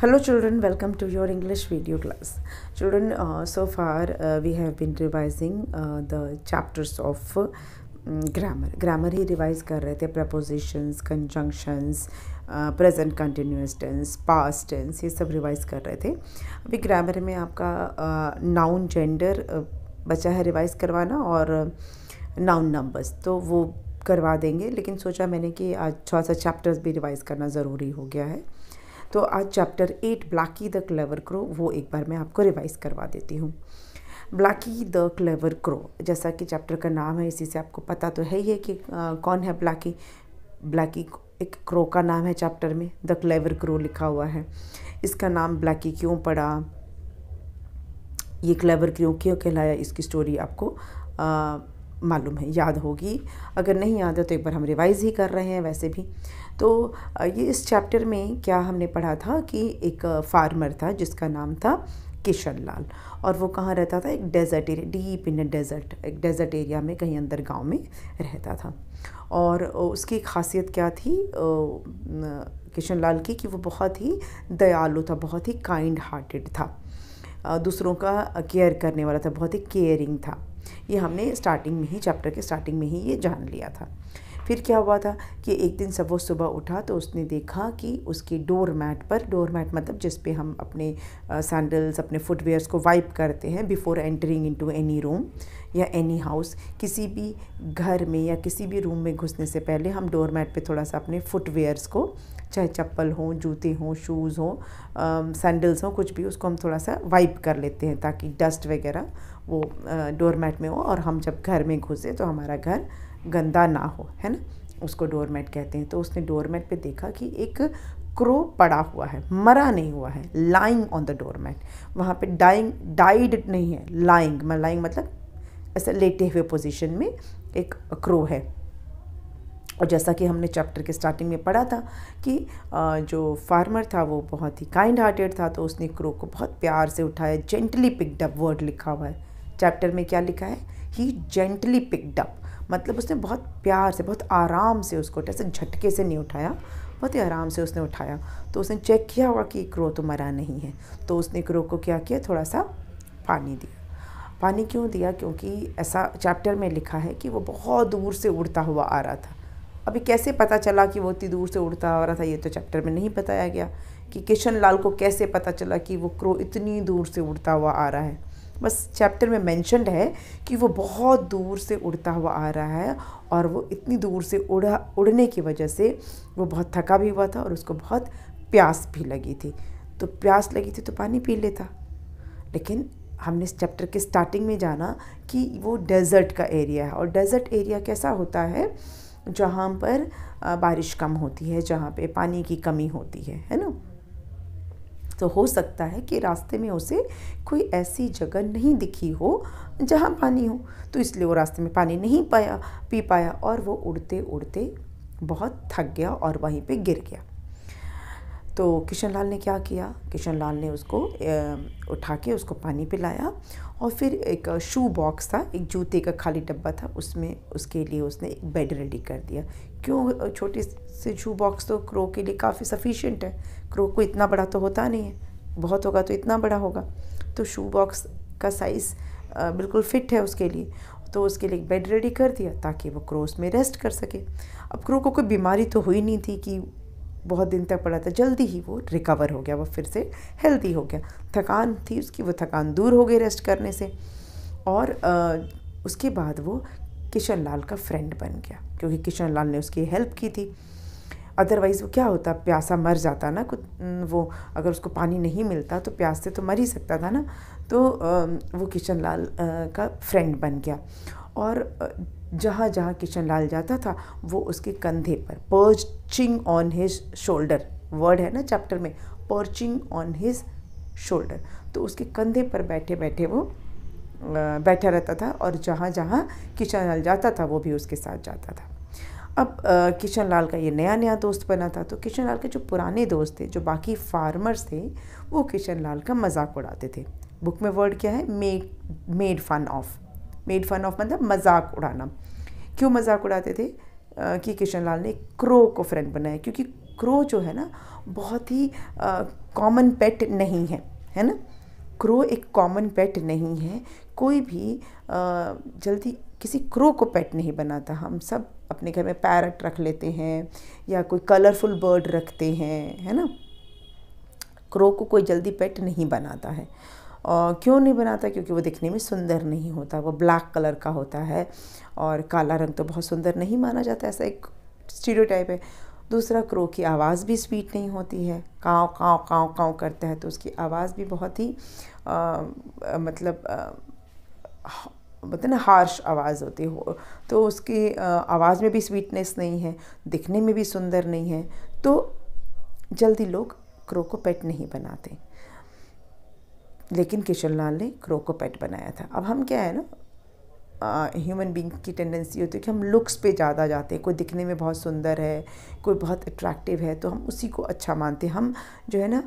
hello children welcome to your english video class children uh, so far uh, we have been revising uh, the chapters of grammar mm, grammar ही revise कर रहे थे prepositions conjunctions present continuous tense past tense ये सब revise कर रहे थे अभी ग्रामर में आपका नाउन uh, जेंडर uh, बचा है रिवाइज करवाना और नाउन uh, नंबर्स तो वो करवा देंगे लेकिन सोचा मैंने कि आज थोड़ा सा चैप्टर्स भी रिवाइज करना ज़रूरी हो गया है तो आज chapter eight Blackie the clever crow वो एक बार मैं आपको रिवाइज़ करवा देती हूँ ब्लैकी द क्लेवर क्रो जैसा कि चैप्टर का नाम है इसी से आपको पता तो है ही है कि आ, कौन है ब्लैकी ब्लैकी एक क्रो का नाम है चैप्टर में द क्लेवर क्रो लिखा हुआ है इसका नाम ब्लैकी क्यों पड़ा ये क्लेवर क्यों क्यों कहलाया इसकी स्टोरी आपको मालूम है याद होगी अगर नहीं याद है तो एक बार हम रिवाइज़ ही कर रहे हैं वैसे भी तो ये इस चैप्टर में क्या हमने पढ़ा था कि एक फार्मर था जिसका नाम था किशन लाल और वो कहाँ रहता था एक desert area deep in desert एक डेजर्ट एरिया में कहीं अंदर गांव में रहता था और उसकी खासियत क्या थी किशन लाल की कि वो बहुत ही दयालु था बहुत ही काइंड हार्टेड था दूसरों का केयर करने वाला था बहुत ही केयरिंग था ये हमने स्टार्टिंग में ही चैप्टर के स्टार्टिंग में ही ये जान लिया था फिर क्या हुआ था कि एक दिन सब वो सुबह उठा तो उसने देखा कि उसके डोर मैट पर डोर मैट मतलब जिस पे हम अपने सैंडल्स अपने फुटवेयर्स को वाइप करते हैं before entering into any room या एनी हाउस किसी भी घर में या किसी भी रूम में घुसने से पहले हम डोर मैट पर थोड़ा सा अपने फुटवेयर्स को चाहे चप्पल हों जूते हों शूज़ हों सैंडल्स हों कुछ भी उसको हम थोड़ा सा वाइप कर लेते हैं ताकि डस्ट वगैरह वो डोर मैट में हो और हम जब घर में घुसे तो हमारा घर गंदा ना हो है ना उसको डोरमेट कहते हैं तो उसने डोरमेट पे देखा कि एक क्रो पड़ा हुआ है मरा नहीं हुआ है लाइंग ऑन द डोरमेट वहाँ पे डाइंग डाइड नहीं है लाइंग लाइंग मतलब ऐसे लेटे हुए पोजीशन में एक क्रो है और जैसा कि हमने चैप्टर के स्टार्टिंग में पढ़ा था कि जो फार्मर था वो बहुत ही काइंड हार्टेड था तो उसने क्रो को बहुत प्यार से उठाया जेंटली पिकडअप वर्ड लिखा हुआ है चैप्टर में क्या लिखा है ही जेंटली पिकडअप मतलब उसने बहुत प्यार से बहुत आराम से उसको उठाया ऐसे झटके से नहीं उठाया बहुत ही आराम से उसने उठाया तो उसने चेक किया हुआ कि क्रो तो मरा नहीं है तो उसने क्रो को क्या किया थोड़ा सा पानी दिया पानी क्यों दिया क्योंकि ऐसा चैप्टर में लिखा है कि वो बहुत दूर से उड़ता हुआ आ रहा था अभी कैसे पता चला कि वो इतनी दूर से उड़ता आ रहा था ये तो चैप्टर में नहीं बताया गया कि किशन लाल को कैसे पता चला कि वो क्रो इतनी दूर से उड़ता हुआ आ रहा है बस चैप्टर में मैंशनड है कि वो बहुत दूर से उड़ता हुआ आ रहा है और वो इतनी दूर से उड़ा उड़ने की वजह से वो बहुत थका भी हुआ था और उसको बहुत प्यास भी लगी थी तो प्यास लगी थी तो पानी पी लेता लेकिन हमने इस चैप्टर के स्टार्टिंग में जाना कि वो डेजर्ट का एरिया है और डेजर्ट एरिया कैसा होता है जहाँ पर बारिश कम होती है जहाँ पे पानी की कमी होती है है ना तो हो सकता है कि रास्ते में उसे कोई ऐसी जगह नहीं दिखी हो जहाँ पानी हो तो इसलिए वो रास्ते में पानी नहीं पाया पी पाया और वो उड़ते उड़ते बहुत थक गया और वहीं पे गिर गया तो किशन लाल ने क्या किया किशन लाल ने उसको उठा के उसको पानी पिलाया और फिर एक शू बॉक्स था एक जूते का खाली डब्बा था उसमें उसके लिए उसने एक बेड रेडी कर दिया क्यों छोटे से शू बॉक्स तो क्रो के लिए काफ़ी सफिशेंट है क्रो को इतना बड़ा तो होता नहीं है बहुत होगा तो इतना बड़ा होगा तो शू बॉक्स का साइज़ बिल्कुल फिट है उसके लिए तो उसके लिए बेड रेडी कर दिया ताकि वो क्रो उसमें रेस्ट कर सके अब क्रो को कोई बीमारी तो हुई नहीं थी कि बहुत दिन तक पड़ा था जल्दी ही वो रिकवर हो गया वो फिर से हेल्दी हो गया थकान थी उसकी वो थकान दूर हो गई रेस्ट करने से और आ, उसके बाद वो किशन लाल का फ्रेंड बन गया क्योंकि किशन लाल ने उसकी हेल्प की थी अदरवाइज़ वो क्या होता प्यासा मर जाता ना कुछ वो अगर उसको पानी नहीं मिलता तो प्यास से तो मर ही सकता था ना तो वो किशन लाल का फ्रेंड बन गया और जहाँ जहाँ किशन लाल जाता था वो उसके कंधे पर perching on his shoulder word है ना चैप्टर में पर्चिंग ऑन हिज शोल्डर तो उसके कंधे पर बैठे बैठे वो बैठा रहता था और जहाँ जहाँ किशन लाल जाता था वो भी उसके साथ जाता था अब किशन लाल का ये नया नया दोस्त बना था तो किशन लाल के जो पुराने दोस्त थे जो बाकी फार्मर्स थे वो किशन लाल का मजाक उड़ाते थे बुक में वर्ड क्या है made made fun of made fun of मतलब मजाक उड़ाना क्यों मजाक उड़ाते थे कि किशन लाल ने क्रो को फ्रेंड बनाया क्योंकि क्रो जो है ना बहुत ही कॉमन पेट नहीं है है ना क्रो एक कॉमन पेट नहीं है कोई भी आ, जल्दी किसी क्रो को पेट नहीं बनाता हम सब अपने घर में पैरट रख लेते हैं या कोई कलरफुल बर्ड रखते हैं है ना क्रो को कोई जल्दी पेट नहीं बनाता है और क्यों नहीं बनाता क्योंकि वो दिखने में सुंदर नहीं होता वो ब्लैक कलर का होता है और काला रंग तो बहुत सुंदर नहीं माना जाता ऐसा एक स्टीडियो टाइप है दूसरा क्रो की आवाज़ भी स्वीट नहीं होती है काँव काँव काँव काँव करता है तो उसकी आवाज़ भी बहुत ही आ, मतलब आ, मतलब ना हार्श आवाज़ होती हो तो उसकी आवाज़ में भी स्वीटनेस नहीं है दिखने में भी सुंदर नहीं है तो जल्दी लोग क्रो को पेट नहीं बनाते लेकिन किशन लाल ने क्रो को पेट बनाया था अब हम क्या है ना ह्यूमन बींग की टेंडेंसी होती है कि हम लुक्स पे ज़्यादा जाते हैं कोई दिखने में बहुत सुंदर है कोई बहुत अट्रैक्टिव है तो हम उसी को अच्छा मानते हैं हम जो है ना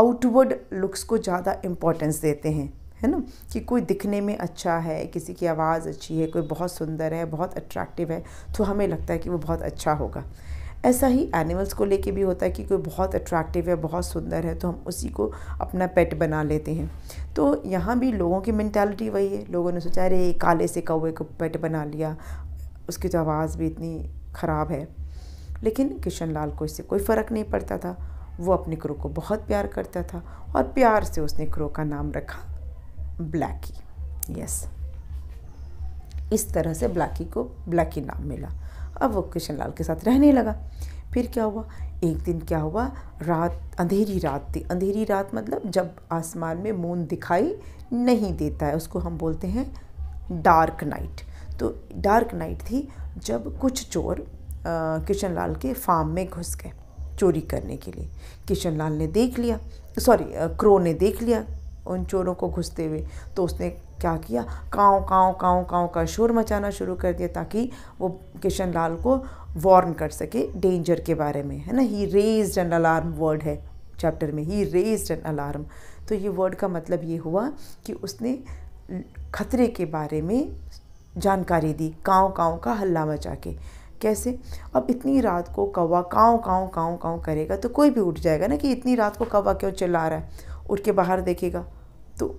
आउटवर्ड लुक्स को ज़्यादा इम्पोर्टेंस देते हैं है ना कि कोई दिखने में अच्छा है किसी की आवाज़ अच्छी है कोई बहुत सुंदर है बहुत अट्रैक्टिव है तो हमें लगता है कि वो बहुत अच्छा होगा ऐसा ही एनिमल्स को लेके भी होता है कि कोई बहुत अट्रैक्टिव है बहुत सुंदर है तो हम उसी को अपना पेट बना लेते हैं तो यहाँ भी लोगों की मैंटेलिटी वही है लोगों ने सोचा अरे काले से कौए को पेट बना लिया उसकी तो आवाज़ भी इतनी ख़राब है लेकिन किशन लाल को इससे कोई फ़र्क नहीं पड़ता था वो अपने क्रो को बहुत प्यार करता था और प्यार से उसने क्रो का नाम रखा ब्लैकी यस इस तरह से ब्लैकी को ब्लैकी नाम मिला अब वो किशन लाल के साथ रहने लगा फिर क्या हुआ एक दिन क्या हुआ रात अंधेरी रात थी अंधेरी रात मतलब जब आसमान में मून दिखाई नहीं देता है उसको हम बोलते हैं डार्क नाइट तो डार्क नाइट थी जब कुछ चोर किशन लाल के फार्म में घुस गए चोरी करने के लिए किशन लाल ने देख लिया सॉरी क्रो ने देख लिया उन चोरों को घुसते हुए तो उसने क्या किया काँव काँव काँव काँव का शोर मचाना शुरू कर दिया ताकि वो किशन लाल को वार्न कर सके डेंजर के बारे में है ना he raise an alarm word है चैप्टर में ही रेज एन अलार्म तो ये वर्ड का मतलब ये हुआ कि उसने खतरे के बारे में जानकारी दी काँव काँव का हल्ला मचा के कैसे अब इतनी रात को कौवा काँव काँव काँव काँव करेगा तो कोई भी उठ जाएगा ना कि इतनी रात को कौवा क्यों चिल्ला रहा है उठ के बाहर देखेगा तो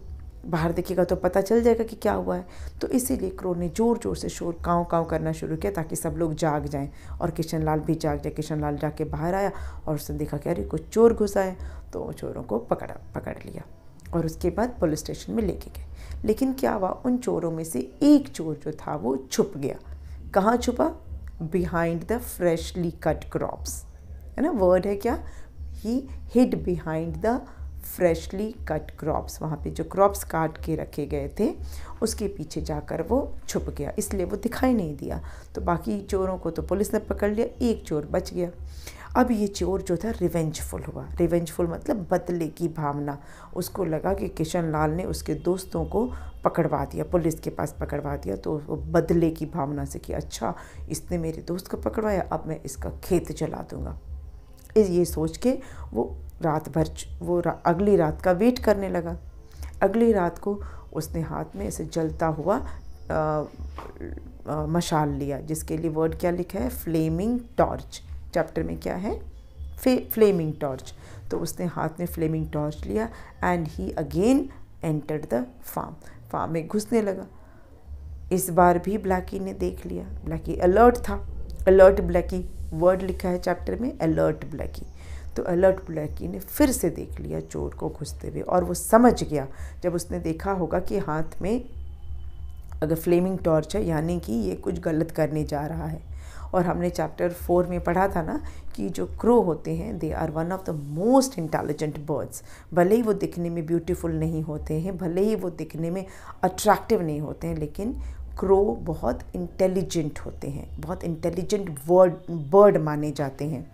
बाहर देखिएगा तो पता चल जाएगा कि क्या हुआ है तो इसीलिए क्रो ने ज़ोर ज़ोर से शोर काँव काँव करना शुरू किया ताकि सब लोग जाग जाएं और किशन लाल भी जाग जाए किशन लाल जाके बाहर आया और उसने देखा कि अरे कुछ चोर घुसा है तो चोरों को पकड़ा पकड़ लिया और उसके बाद पुलिस स्टेशन में लेके गए लेकिन क्या हुआ उन चोरों में से एक चोर जो था वो छुप गया कहाँ छुपा behind the freshly cut crops है ना वर्ड है क्या he hid behind the freshly cut crops वहाँ पे जो क्रॉप्स काट के रखे गए थे उसके पीछे जाकर वो छुप गया इसलिए वो दिखाई नहीं दिया तो बाकी चोरों को तो पुलिस ने पकड़ लिया एक चोर बच गया अब ये चोर जो था रिवेंजफुल हुआ रिवेंजफुल मतलब बदले की भावना उसको लगा कि किशन लाल ने उसके दोस्तों को पकड़वा दिया पुलिस के पास पकड़वा दिया तो वो बदले की भावना से कि अच्छा इसने मेरे दोस्त को पकड़वाया अब मैं इसका खेत जला दूँगा ये सोच के वो रात भर वो रा, अगली रात का वेट करने लगा अगली रात को उसने हाथ में ऐसे जलता हुआ आ, आ, मशाल लिया जिसके लिए वर्ड क्या लिखा है फ्लेमिंग टॉर्च चैप्टर में क्या है फे फ्लेमिंग टॉर्च तो उसने हाथ में फ्लेमिंग टॉर्च लिया and he again enter the farm farm में घुसने लगा इस बार भी ब्लैकी ने देख लिया ब्लैकी अलर्ट था अलर्ट ब्लैकी वर्ड लिखा है चैप्टर में अलर्ट ब्लैकी तो अलर्ट ब्लैकी ने फिर से देख लिया चोर को घुसते हुए और वो समझ गया जब उसने देखा होगा कि हाथ में अगर फ्लेमिंग टॉर्च है यानी कि ये कुछ गलत करने जा रहा है और हमने चैप्टर फोर में पढ़ा था ना कि जो क्रो होते हैं they are one of the most intelligent birds भले ही वो दिखने में ब्यूटीफुल नहीं होते हैं भले ही वो दिखने में अट्रैक्टिव नहीं होते हैं लेकिन क्रो बहुत इंटेलिजेंट होते हैं बहुत इंटेलिजेंट वर्ड बर्ड माने जाते हैं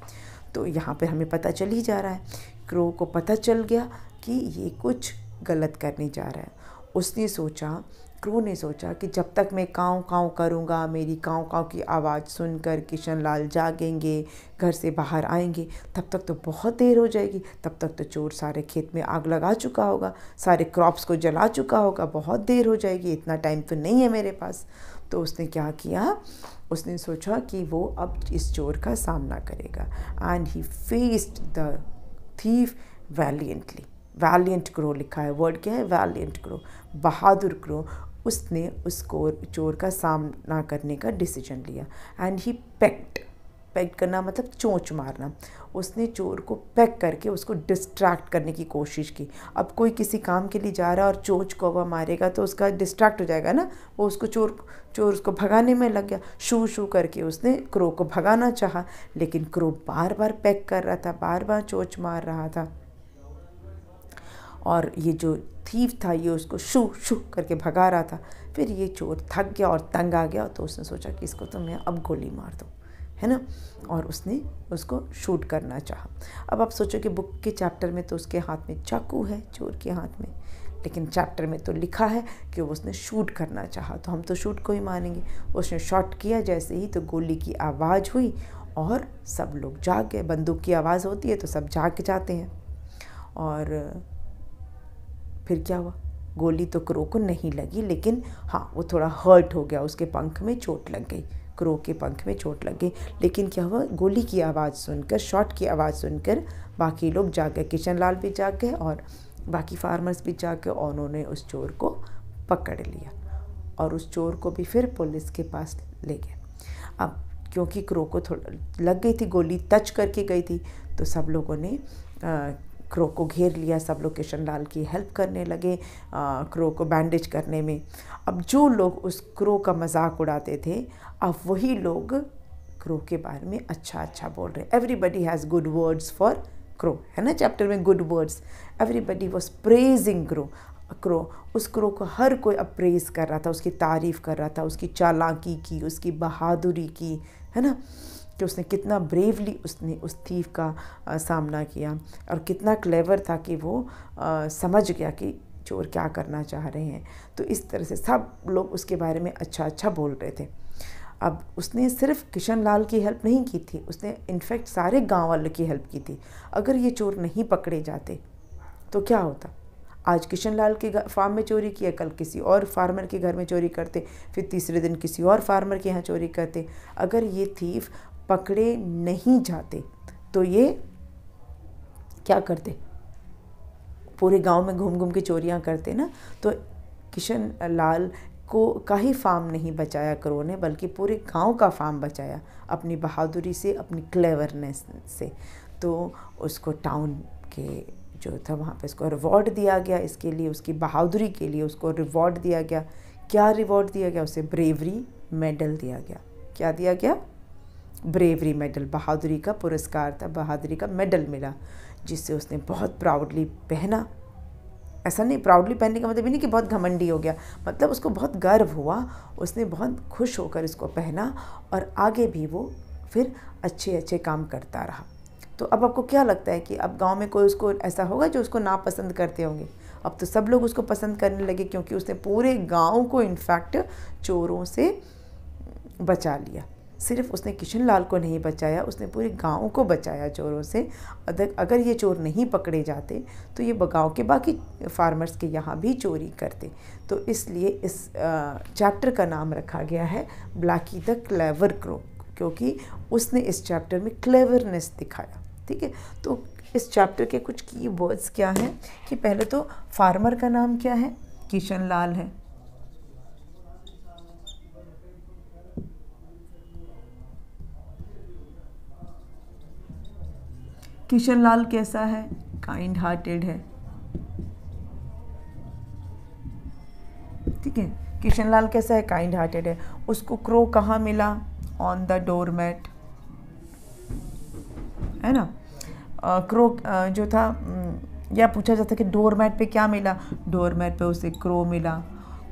तो यहाँ पर हमें पता चल ही जा रहा है क्रो को पता चल गया कि ये कुछ गलत करने जा रहा है उसने सोचा क्रो ने सोचा कि जब तक मैं काँव काँव करूँगा मेरी काँव काँव की आवाज़ सुनकर किशन लाल जागेंगे घर से बाहर आएंगे तब तक तो बहुत देर हो जाएगी तब तक तो चोर सारे खेत में आग लगा चुका होगा सारे क्रॉप्स को जला चुका होगा बहुत देर हो जाएगी इतना टाइम तो नहीं है मेरे पास तो उसने क्या किया उसने सोचा कि वो अब इस चोर का सामना करेगा and he faced the thief valiantly valiant crow लिखा है वर्ड क्या है वैलियंट ग्रो बहादुर ग्रो उसने उसको चोर का सामना करने का डिसीजन लिया एंड ही पेक्ट पैक करना मतलब चोंच मारना उसने चोर को पैक करके उसको डिस्ट्रैक्ट करने की कोशिश की अब कोई किसी काम के लिए जा रहा है और चोंच को वह मारेगा तो उसका डिस्ट्रैक्ट हो जाएगा ना वो उसको चोर चोर उसको भगाने में लग गया शू शू करके उसने क्रो को भगाना चाहा लेकिन क्रो बार बार पैक कर रहा था बार बार चोंच मार रहा था और ये जो थीव था ये उसको शू शू करके भगा रहा था फिर ये चोर थक गया और तंग आ गया तो उसने सोचा कि इसको तो मैं अब गोली मार दूँ है ना और उसने उसको शूट करना चाहा अब आप सोचो कि बुक के चैप्टर में तो उसके हाथ में चाकू है चोर के हाथ में लेकिन चैप्टर में तो लिखा है कि वो उसने शूट करना चाहा तो हम तो शूट को ही मानेंगे उसने शॉट किया जैसे ही तो गोली की आवाज़ हुई और सब लोग जाग गए बंदूक की आवाज़ होती है तो सब जाग जाते हैं और फिर क्या हुआ गोली तो क्रो को नहीं लगी लेकिन हाँ वो थोड़ा हर्ट हो गया उसके पंख में चोट लग गई क्रो के पंख में चोट लग गई लेकिन क्या हुआ गोली की आवाज़ सुनकर शॉट की आवाज़ सुनकर बाकी लोग जाग गए किशन लाल भी जाग गए और बाकी फार्मर्स भी जाग गए और उन्होंने उस चोर को पकड़ लिया और उस चोर को भी फिर पुलिस के पास ले गए अब क्योंकि क्रो को थोड़ा लग गई थी गोली टच करके गई थी तो सब लोगों ने आ, क्रो को घेर लिया सब लोग किशन लाल की हेल्प करने लगे क्रो को बैंडेज करने में अब जो लोग उस क्रो का मजाक उड़ाते थे अब वही लोग क्रो के बारे में अच्छा अच्छा बोल रहे everybody has good words for crow है ना चैप्टर में good words everybody was praising crow crow उस क्रो को हर कोई अप्रेज कर रहा था उसकी तारीफ़ कर रहा था उसकी चालाकी की उसकी बहादुरी की है ना कि उसने कितना ब्रेवली उसने उस थीफ का आ, सामना किया और कितना क्लेवर था कि वो आ, समझ गया कि चोर क्या करना चाह रहे हैं तो इस तरह से सब लोग उसके बारे में अच्छा अच्छा बोल रहे थे अब उसने सिर्फ किशन लाल की हेल्प नहीं की थी उसने इनफैक्ट सारे गांव वालों की हेल्प की थी अगर ये चोर नहीं पकड़े जाते तो क्या होता आज किशन लाल के फार्म में चोरी किया कल किसी और फार्मर के घर में चोरी करते फिर तीसरे दिन किसी और फार्मर के यहाँ चोरी करते अगर ये थीफ पकड़े नहीं जाते तो ये क्या करते पूरे गांव में घूम घूम के चोरियां करते ना तो किशन लाल को का ही फार्म नहीं बचाया करो ने बल्कि पूरे गांव का फार्म बचाया अपनी बहादुरी से अपनी क्लेवरनेस से तो उसको टाउन के जो था वहाँ पे उसको रिवॉर्ड दिया गया इसके लिए उसकी बहादुरी के लिए उसको रिवॉर्ड दिया गया क्या रिवॉर्ड दिया गया उसे ब्रेवरी मेडल दिया गया क्या दिया गया ब्रेवरी मेडल बहादुरी का पुरस्कार था बहादुरी का मेडल मिला जिससे उसने बहुत प्राउडली पहना ऐसा नहीं प्राउडली पहनने का मतलब ये नहीं कि बहुत घमंडी हो गया मतलब उसको बहुत गर्व हुआ उसने बहुत खुश होकर इसको पहना और आगे भी वो फिर अच्छे अच्छे काम करता रहा तो अब आपको क्या लगता है कि अब गांव में कोई उसको ऐसा होगा जो उसको नापसंद करते होंगे अब तो सब लोग उसको पसंद करने लगे क्योंकि उसने पूरे गांव को इनफैक्ट चोरों से बचा लिया सिर्फ उसने किशन लाल को नहीं बचाया उसने पूरे गांव को बचाया चोरों से अगर ये चोर नहीं पकड़े जाते तो ये गाँव के बाकी फार्मर्स के यहाँ भी चोरी करते तो इसलिए इस चैप्टर का नाम रखा गया है ब्लैकी द क्लेवर क्रो क्योंकि उसने इस चैप्टर में क्लेवरनेस दिखाया ठीक है तो इस चैप्टर के कुछ की वर्ड्स क्या हैं कि पहले तो फार्मर का नाम क्या है किशन लाल है किशन लाल कैसा है काइंड हार्टेड है ठीक है किशन लाल कैसा है काइंड हार्टेड है उसको क्रो कहाँ मिला ऑन द डोर मैट है ना आ, क्रो आ, जो था या पूछा जाता कि डोर मैट पर क्या मिला डोर मैट पर उसे क्रो मिला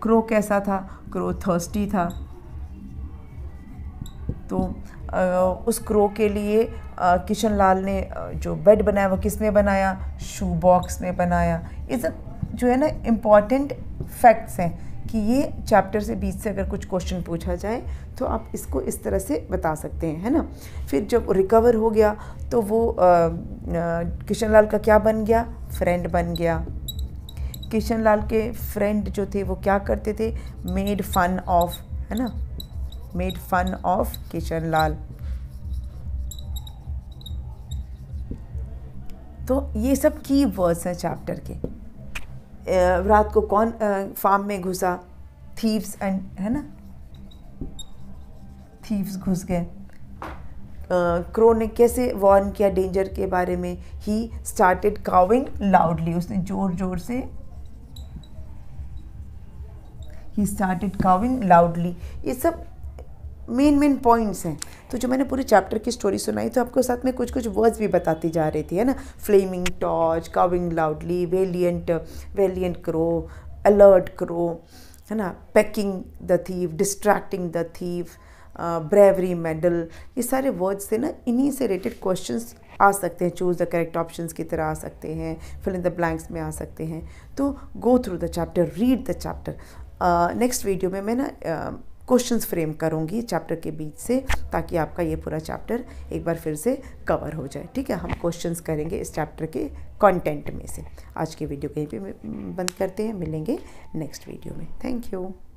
क्रो कैसा था क्रो थर्स्टी था तो उस क्रो के लिए किशन लाल ने जो बेड बनाया वो किस में बनाया शू बॉक्स में बनाया ये सब जो है ना इम्पॉर्टेंट फैक्ट्स हैं कि ये चैप्टर से बीच से अगर कुछ क्वेश्चन पूछा जाए तो आप इसको इस तरह से बता सकते हैं है ना फिर जब रिकवर हो गया तो वो किशन लाल का क्या बन गया फ्रेंड बन गया किशन लाल के फ्रेंड जो थे वो क्या करते थे मेड फन ऑफ है ना made fun of Kishan Lal. तो ये सब की वर्ड्स हैं चैप्टर के रात को कौन फार्म में घुसा थीव्स एंड है ना थीव्स घुस गए क्रो ने कैसे वार्न किया डेंजर के बारे में ही स्टार्टेड काउिंग लाउडली उसने जोर जोर से ही स्टार्टेड काउिंग लाउडली ये सब मेन मेन पॉइंट्स हैं तो जो मैंने पूरे चैप्टर की स्टोरी सुनाई तो आपको साथ में कुछ कुछ वर्ड्स भी बताती जा रही थी है ना flaming torch cawing loudly valiant valiant करो अलर्ट करो है ना pecking the thief distracting the thief bravery medal ये सारे वर्ड्स से ना इन्हीं से रिलेटेड क्वेश्चन आ सकते हैं चूज़ द करेक्ट ऑप्शन की तरह आ सकते हैं फिल इन द ब्लैंक्स में आ सकते हैं तो go through the chapter read the chapter next video में मैं ना uh, क्वेश्चंस फ्रेम करूँगी चैप्टर के बीच से ताकि आपका ये पूरा चैप्टर एक बार फिर से कवर हो जाए ठीक है हम क्वेश्चंस करेंगे इस चैप्टर के कंटेंट में से आज की वीडियो कहीं पे बंद करते हैं मिलेंगे नेक्स्ट वीडियो में थैंक यू